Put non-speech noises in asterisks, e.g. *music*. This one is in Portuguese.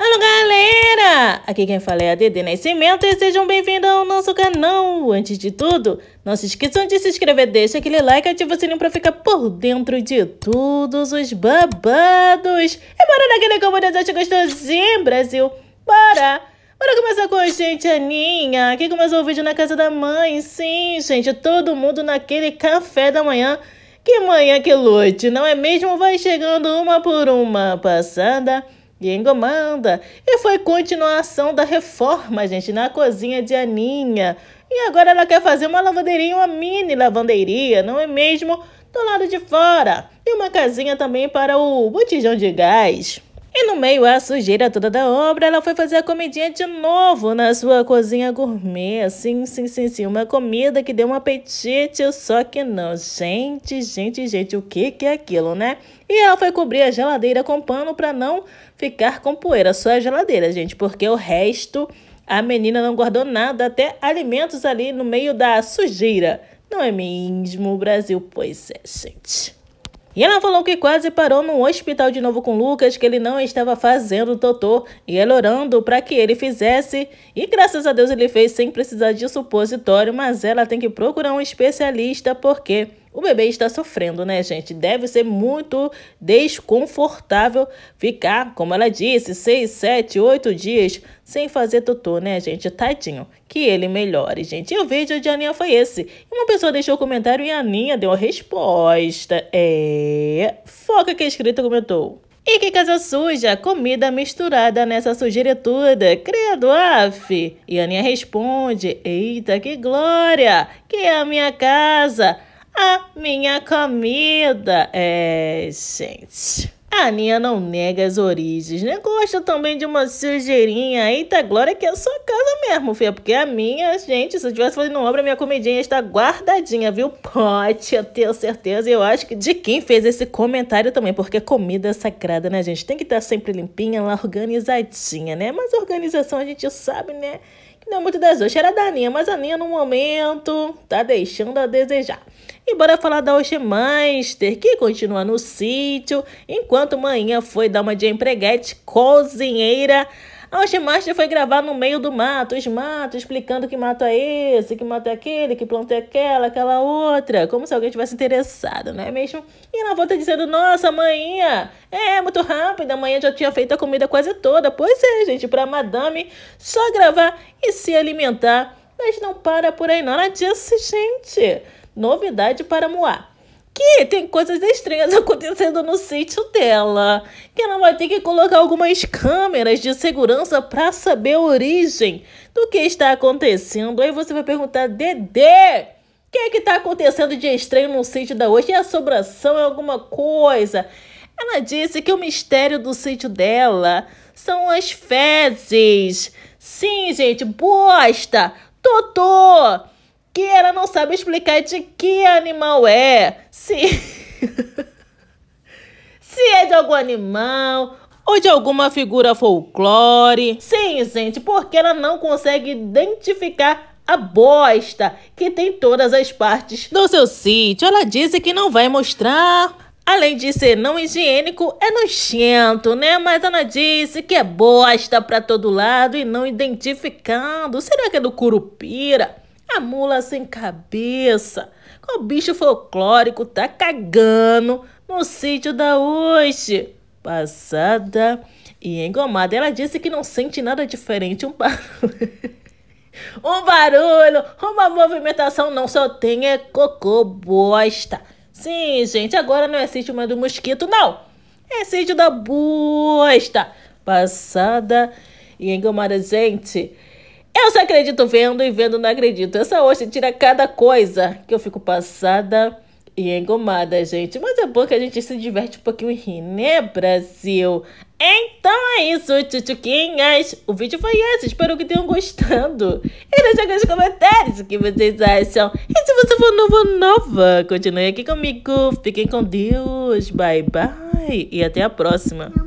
Alô galera! Aqui quem fala é a Dede Nascimento e sejam bem-vindos ao nosso canal! Antes de tudo, não se esqueçam de se inscrever, deixa aquele like e ativa o sininho pra ficar por dentro de todos os babados! E bora naquele comunidade gostosinho, Brasil! Bora! Bora começar com a gente, Aninha, Aqui começou o vídeo na casa da mãe, sim, gente, todo mundo naquele café da manhã. Que manhã que lute, não é mesmo? Vai chegando uma por uma, passada Gengo manda. E foi continuação da reforma, gente, na cozinha de Aninha. E agora ela quer fazer uma lavandeirinha, uma mini lavanderia, não é mesmo? Do lado de fora. E uma casinha também para o botijão de gás. E no meio à sujeira toda da obra, ela foi fazer a comidinha de novo na sua cozinha gourmet. Sim, sim, sim, sim. Uma comida que deu um apetite, só que não. Gente, gente, gente, o que, que é aquilo, né? E ela foi cobrir a geladeira com pano para não ficar com poeira. Só a geladeira, gente, porque o resto a menina não guardou nada, até alimentos ali no meio da sujeira. Não é mesmo, Brasil? Pois é, gente. E ela falou que quase parou no hospital de novo com Lucas, que ele não estava fazendo o totô, e ela orando para que ele fizesse. E graças a Deus ele fez sem precisar de supositório, mas ela tem que procurar um especialista porque o bebê está sofrendo, né, gente? Deve ser muito desconfortável ficar, como ela disse, seis, sete, oito dias sem fazer tutu, né, gente? Tadinho. Que ele melhore, gente. E o vídeo de Aninha foi esse. uma pessoa deixou o comentário e a Aninha deu a resposta. É. Foca que a escrita comentou. E que casa suja, comida misturada nessa sujeira toda, credo af. E a Aninha responde, eita que glória, que é a minha casa a minha comida. É, gente. A Aninha não nega as origens, né? Gosta também de uma sujeirinha. Eita, Glória, que é a sua casa mesmo, filha. Porque a minha, gente, se eu estivesse fazendo obra, minha comidinha está guardadinha, viu? Pode, eu tenho certeza. E eu acho que de quem fez esse comentário também, porque comida é sagrada, né, gente? Tem que estar sempre limpinha, lá, organizadinha, né? Mas organização a gente sabe, né? Não muito das Oxi era da Aninha, mas a Aninha no momento tá deixando a desejar. E bora falar da Oxi Master, que continua no sítio, enquanto manhã foi dar uma de empreguete cozinheira a ah, Oshimasta foi gravar no meio do mato, os matos, explicando que mato é esse, que mato é aquele, que planta é aquela, aquela outra. Como se alguém tivesse interessado, não é mesmo? E ela volta dizendo, nossa, manhã, é muito rápido, amanhã já tinha feito a comida quase toda. Pois é, gente, pra madame só gravar e se alimentar. Mas não para por aí não, ela disse, gente, novidade para Moá que tem coisas estranhas *laughs* acontecendo no sítio dela, que ela vai ter que colocar algumas câmeras de segurança para saber a origem do que está acontecendo. Aí você vai perguntar, Dedê, o que é que está acontecendo de estranho no sítio da hoje? É assombração, é alguma coisa? Ela disse que o mistério do sítio dela são as fezes. Sim, gente, bosta, totô que ela não sabe explicar de que animal é. Se. *laughs* se é de algum animal ou de alguma figura folclore. Sim, gente, porque ela não consegue identificar a bosta que tem todas as partes do seu sítio. Ela disse que não vai mostrar. Além de ser não higiênico, é nojento, né? Mas ela disse que é bosta pra todo lado e não identificando. Será que é do Curupira? A mula sem cabeça, com o bicho folclórico tá cagando no sítio da Oxe. Passada e engomada, ela disse que não sente nada diferente, um barulho. *laughs* um barulho, uma movimentação não só tem é cocô bosta. Sim, gente, agora não é sítio mais do mosquito, não. É sítio da bosta. Passada e engomada, gente. Eu só acredito vendo e vendo não acredito. Essa hoje tira cada coisa que eu fico passada e engomada, gente. Mas é bom que a gente se diverte um pouquinho e ri, né, Brasil? Então é isso, tchutchuquinhas. O vídeo foi esse. Espero que tenham gostado. E deixa aqui nos comentários o que vocês acham. E se você for novo ou nova, continue aqui comigo. Fiquem com Deus. Bye, bye. E até a próxima.